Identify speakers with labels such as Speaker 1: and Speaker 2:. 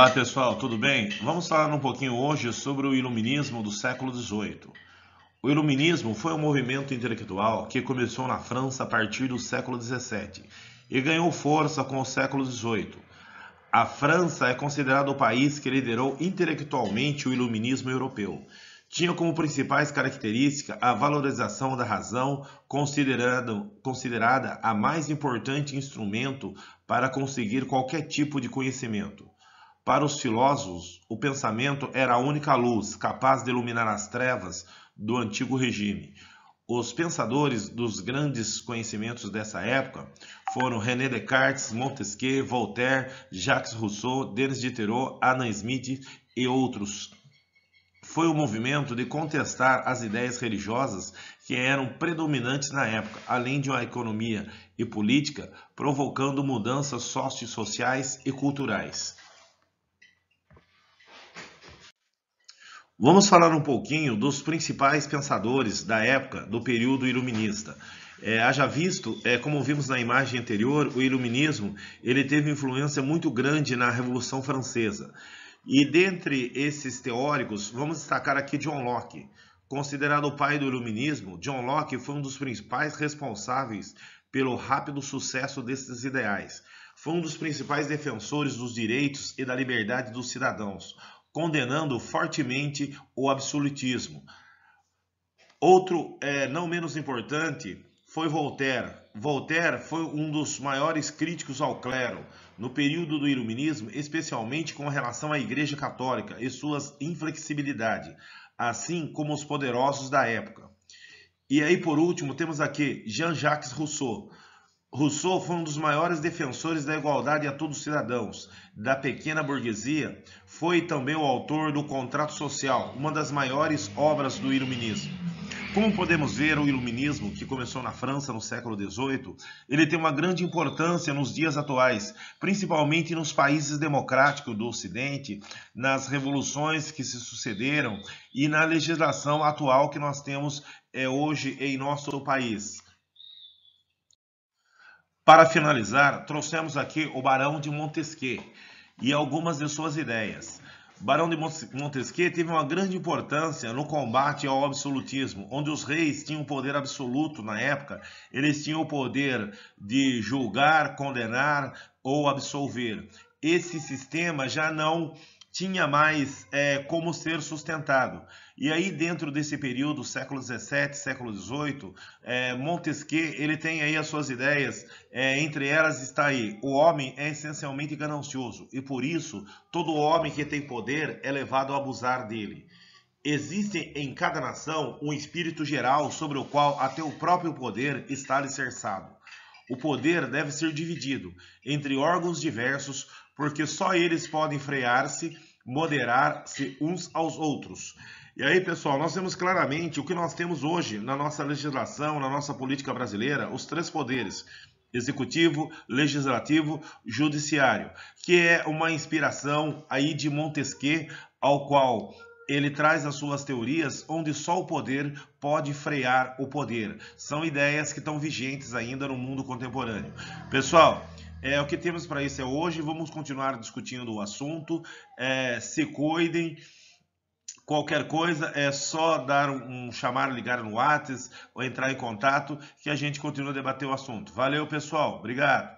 Speaker 1: Olá pessoal, tudo bem? Vamos falar um pouquinho hoje sobre o Iluminismo do século XVIII. O Iluminismo foi um movimento intelectual que começou na França a partir do século XVII e ganhou força com o século XVIII. A França é considerada o país que liderou intelectualmente o Iluminismo europeu. Tinha como principais características a valorização da razão, considerada a mais importante instrumento para conseguir qualquer tipo de conhecimento. Para os filósofos, o pensamento era a única luz capaz de iluminar as trevas do antigo regime. Os pensadores dos grandes conhecimentos dessa época foram René Descartes, Montesquieu, Voltaire, Jacques Rousseau, Denis Diderot, Adam Smith e outros. Foi o um movimento de contestar as ideias religiosas que eram predominantes na época, além de uma economia e política provocando mudanças sociais e culturais. Vamos falar um pouquinho dos principais pensadores da época do período iluminista. É, haja visto, é, como vimos na imagem anterior, o iluminismo ele teve influência muito grande na Revolução Francesa. E dentre esses teóricos, vamos destacar aqui John Locke. Considerado o pai do iluminismo, John Locke foi um dos principais responsáveis pelo rápido sucesso desses ideais. Foi um dos principais defensores dos direitos e da liberdade dos cidadãos condenando fortemente o absolutismo. Outro, é, não menos importante, foi Voltaire. Voltaire foi um dos maiores críticos ao clero no período do Iluminismo, especialmente com relação à Igreja Católica e suas inflexibilidade, assim como os poderosos da época. E aí, por último, temos aqui Jean-Jacques Rousseau. Rousseau foi um dos maiores defensores da igualdade a todos os cidadãos, da pequena burguesia, foi também o autor do Contrato Social, uma das maiores obras do iluminismo. Como podemos ver, o iluminismo, que começou na França no século XVIII, ele tem uma grande importância nos dias atuais, principalmente nos países democráticos do Ocidente, nas revoluções que se sucederam e na legislação atual que nós temos é, hoje em nosso país. Para finalizar, trouxemos aqui o Barão de Montesquieu e algumas de suas ideias. Barão de Montesquieu teve uma grande importância no combate ao absolutismo, onde os reis tinham poder absoluto na época, eles tinham o poder de julgar, condenar ou absolver. Esse sistema já não tinha mais é, como ser sustentado. E aí, dentro desse período, século XVII, século XVIII, é, Montesquieu ele tem aí as suas ideias, é, entre elas está aí, o homem é essencialmente ganancioso, e por isso, todo homem que tem poder é levado a abusar dele. Existe em cada nação um espírito geral sobre o qual até o próprio poder está alicerçado o poder deve ser dividido entre órgãos diversos, porque só eles podem frear-se, moderar-se uns aos outros. E aí, pessoal, nós vemos claramente o que nós temos hoje na nossa legislação, na nossa política brasileira, os três poderes: executivo, legislativo, judiciário, que é uma inspiração aí de Montesquieu, ao qual ele traz as suas teorias onde só o poder pode frear o poder. São ideias que estão vigentes ainda no mundo contemporâneo. Pessoal, é, o que temos para isso é hoje. Vamos continuar discutindo o assunto. É, se cuidem. Qualquer coisa é só dar um, um chamar, ligar no WhatsApp ou entrar em contato que a gente continua a debater o assunto. Valeu, pessoal. Obrigado.